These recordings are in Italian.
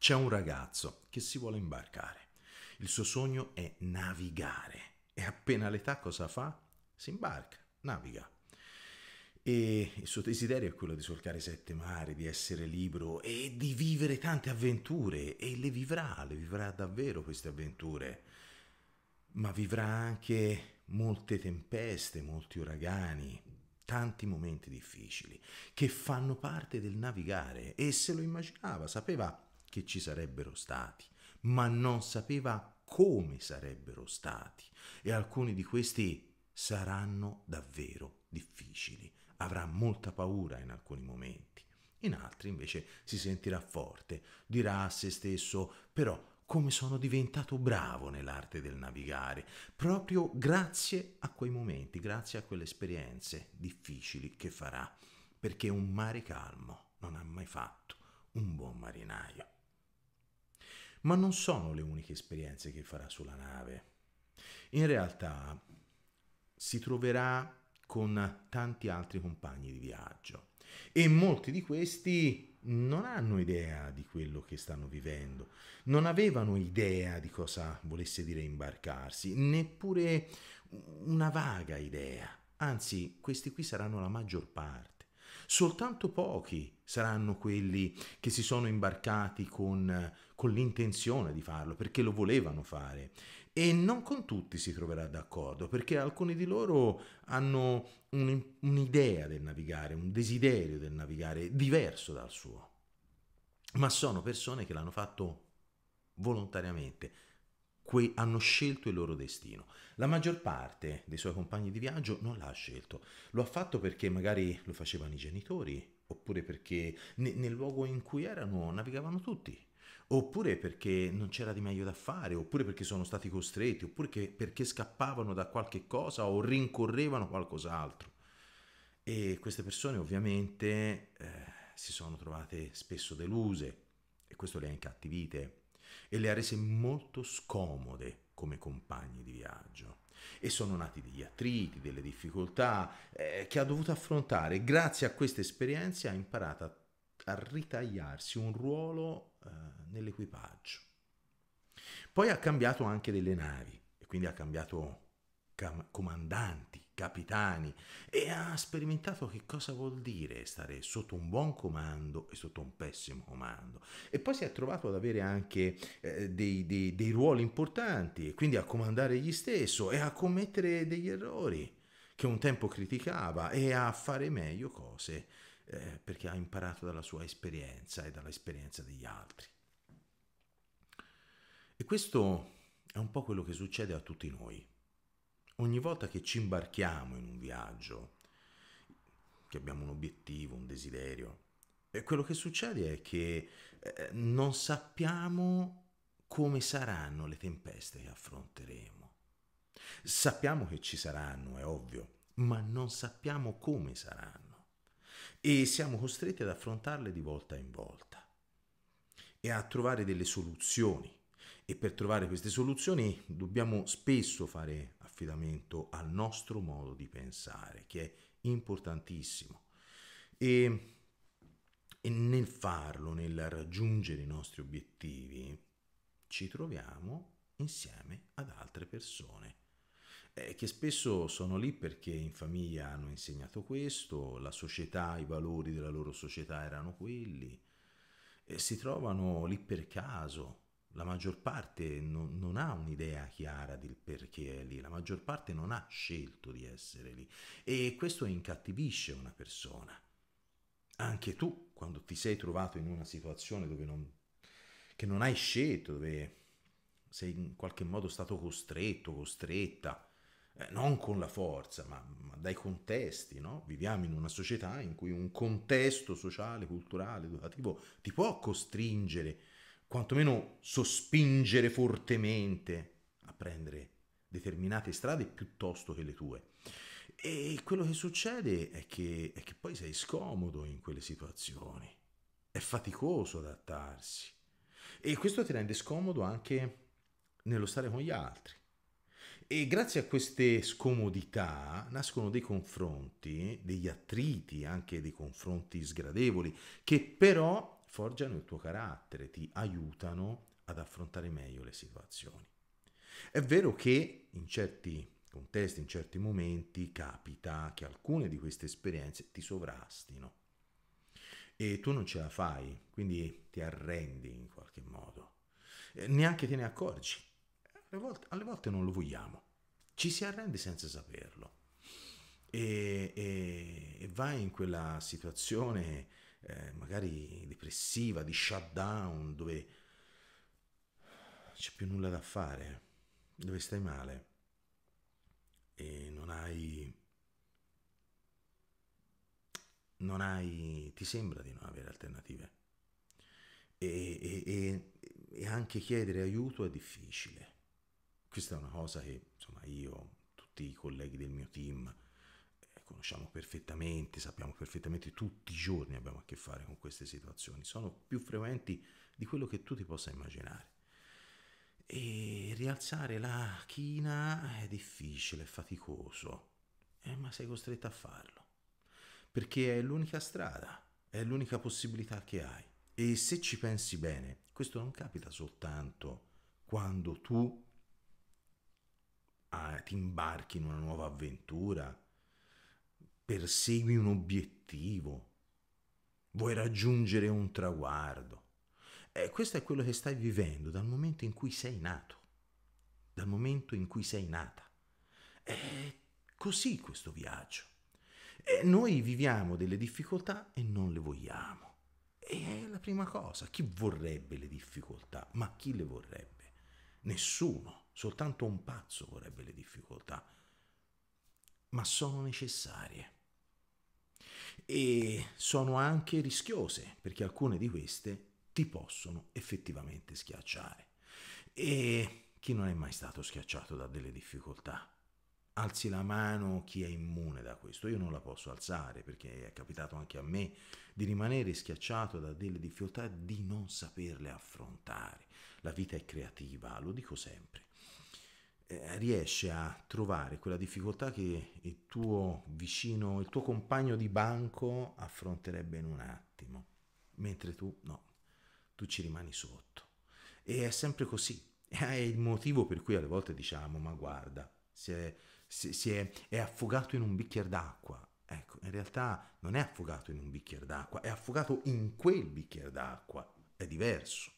C'è un ragazzo che si vuole imbarcare. Il suo sogno è navigare. E appena l'età cosa fa? Si imbarca, naviga. E il suo desiderio è quello di solcare sette mari, di essere libero e di vivere tante avventure. E le vivrà, le vivrà davvero queste avventure. Ma vivrà anche molte tempeste, molti uragani, tanti momenti difficili che fanno parte del navigare. E se lo immaginava, sapeva che ci sarebbero stati, ma non sapeva come sarebbero stati e alcuni di questi saranno davvero difficili. Avrà molta paura in alcuni momenti, in altri invece si sentirà forte, dirà a se stesso però come sono diventato bravo nell'arte del navigare, proprio grazie a quei momenti, grazie a quelle esperienze difficili che farà, perché un mare calmo non ha mai fatto un buon marinaio. Ma non sono le uniche esperienze che farà sulla nave. In realtà si troverà con tanti altri compagni di viaggio e molti di questi non hanno idea di quello che stanno vivendo, non avevano idea di cosa volesse dire imbarcarsi, neppure una vaga idea. Anzi, questi qui saranno la maggior parte. Soltanto pochi saranno quelli che si sono imbarcati con, con l'intenzione di farlo, perché lo volevano fare. E non con tutti si troverà d'accordo, perché alcuni di loro hanno un'idea del navigare, un desiderio del navigare diverso dal suo. Ma sono persone che l'hanno fatto volontariamente, que- hanno scelto il loro destino. La maggior parte dei suoi compagni di viaggio non l'ha scelto, lo ha fatto perché magari lo facevano i genitori, oppure perché ne- nel luogo in cui erano navigavano tutti, oppure perché non c'era di meglio da fare, oppure perché sono stati costretti, oppure perché scappavano da qualche cosa o rincorrevano qualcos'altro. E queste persone ovviamente eh, si sono trovate spesso deluse e questo le ha incattivite e le ha rese molto scomode come compagni di viaggio. E sono nati degli attriti, delle difficoltà eh, che ha dovuto affrontare. Grazie a queste esperienze ha imparato a, a ritagliarsi un ruolo eh, nell'equipaggio. Poi ha cambiato anche delle navi e quindi ha cambiato cam- comandanti capitani e ha sperimentato che cosa vuol dire stare sotto un buon comando e sotto un pessimo comando. E poi si è trovato ad avere anche eh, dei, dei, dei ruoli importanti e quindi a comandare gli stesso e a commettere degli errori che un tempo criticava e a fare meglio cose eh, perché ha imparato dalla sua esperienza e dall'esperienza degli altri. E questo è un po' quello che succede a tutti noi ogni volta che ci imbarchiamo in un viaggio, che abbiamo un obiettivo, un desiderio, quello che succede è che eh, non sappiamo come saranno le tempeste che affronteremo. Sappiamo che ci saranno, è ovvio, ma non sappiamo come saranno e siamo costretti ad affrontarle di volta in volta e a trovare delle soluzioni e per trovare queste soluzioni dobbiamo spesso fare affidamento al nostro modo di pensare, che è importantissimo. E, e nel farlo, nel raggiungere i nostri obiettivi, ci troviamo insieme ad altre persone eh, che spesso sono lì perché in famiglia hanno insegnato questo, la società, i valori della loro società erano quelli, e si trovano lì per caso la maggior parte non, non, ha un'idea chiara del perché è lì, la maggior parte non ha scelto di essere lì e questo incattivisce una persona. Anche tu, quando ti sei trovato in una situazione dove non, che non hai scelto, dove sei in qualche modo stato costretto, costretta, eh, non con la forza, ma, ma dai contesti, no? Viviamo in una società in cui un contesto sociale, culturale, educativo ti può costringere a quantomeno sospingere fortemente a prendere determinate strade piuttosto che le tue. E quello che succede è che, è che poi sei scomodo in quelle situazioni, è faticoso adattarsi e questo ti rende scomodo anche nello stare con gli altri. E grazie a queste scomodità nascono dei confronti, degli attriti, anche dei confronti sgradevoli, che però forgiano il tuo carattere, ti aiutano ad affrontare meglio le situazioni. È vero che in certi contesti, in certi momenti capita che alcune di queste esperienze ti sovrastino e tu non ce la fai, quindi ti arrendi in qualche modo, e neanche te ne accorgi. Alle volte, alle volte, non lo vogliamo, ci si arrende senza saperlo e, e, e vai in quella situazione eh, magari depressiva, di shutdown, dove c'è più nulla da fare, dove stai male e non hai... non hai... ti sembra di non avere alternative. E, e, e, anche chiedere aiuto è difficile. Questa è una cosa che insomma io, tutti i colleghi del mio team, conosciamo perfettamente, sappiamo perfettamente, tutti i giorni abbiamo a che fare con queste situazioni, sono più frequenti di quello che tu ti possa immaginare. E rialzare la china è difficile, è faticoso, eh, ma sei costretto a farlo, perché è l'unica strada, è l'unica possibilità che hai. E se ci pensi bene, questo non capita soltanto quando tu ah, ti imbarchi in una nuova avventura persegui un obiettivo, vuoi raggiungere un traguardo. E eh, questo è quello che stai vivendo dal momento in cui sei nato, dal momento in cui sei nata. È così questo viaggio. E eh, noi viviamo delle difficoltà e non le vogliamo. E è la prima cosa. Chi vorrebbe le difficoltà? Ma chi le vorrebbe? Nessuno, soltanto un pazzo vorrebbe le difficoltà. Ma sono necessarie e sono anche rischiose perché alcune di queste ti possono effettivamente schiacciare. E chi non è mai stato schiacciato da delle difficoltà? Alzi la mano chi è immune da questo. Io non la posso alzare perché è capitato anche a me di rimanere schiacciato da delle difficoltà di non saperle affrontare. La vita è creativa, lo dico sempre. Eh, riesce a trovare quella difficoltà che il tuo vicino, il tuo compagno di banco affronterebbe in un attimo, mentre tu no, tu ci rimani sotto. E è sempre così, è il motivo per cui alle volte diciamo, ma guarda, si è, si, si è, è affogato in un bicchiere d'acqua. Ecco, in realtà non è affogato in un bicchiere d'acqua, è affogato in quel bicchiere d'acqua, è diverso.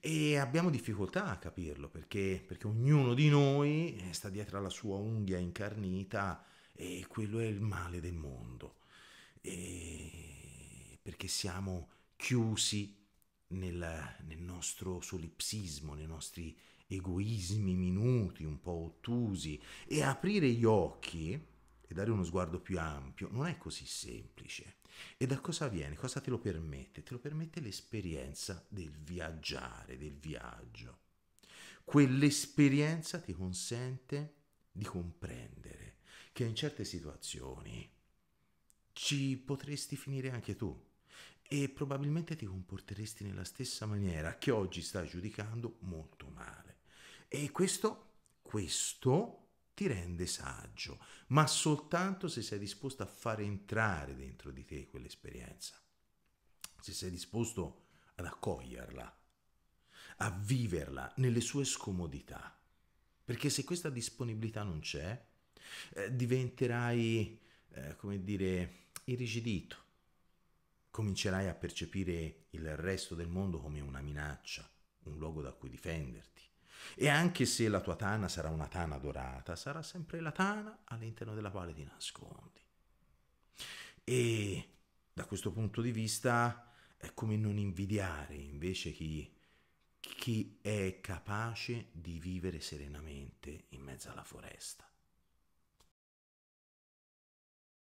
E abbiamo difficoltà a capirlo perché, perché ognuno di noi eh, sta dietro alla sua unghia incarnita e quello è il male del mondo. E perché siamo chiusi nel, nel nostro solipsismo, nei nostri egoismi minuti, un po' ottusi, e aprire gli occhi e dare uno sguardo più ampio non è così semplice. E da cosa viene? Cosa te lo permette? Te lo permette l'esperienza del viaggiare, del viaggio. Quell'esperienza ti consente di comprendere che in certe situazioni ci potresti finire anche tu e probabilmente ti comporteresti nella stessa maniera che oggi stai giudicando molto male. E questo, questo ti rende saggio, ma soltanto se sei disposto a far entrare dentro di te quell'esperienza, se sei disposto ad accoglierla, a viverla nelle sue scomodità. Perché se questa disponibilità non c'è, eh, diventerai, eh, come dire, irrigidito. Comincerai a percepire il resto del mondo come una minaccia, un luogo da cui difenderti. E anche se la tua tana sarà una tana dorata, sarà sempre la tana all'interno della quale ti nascondi. E da questo punto di vista è come non invidiare invece chi, chi è capace di vivere serenamente in mezzo alla foresta.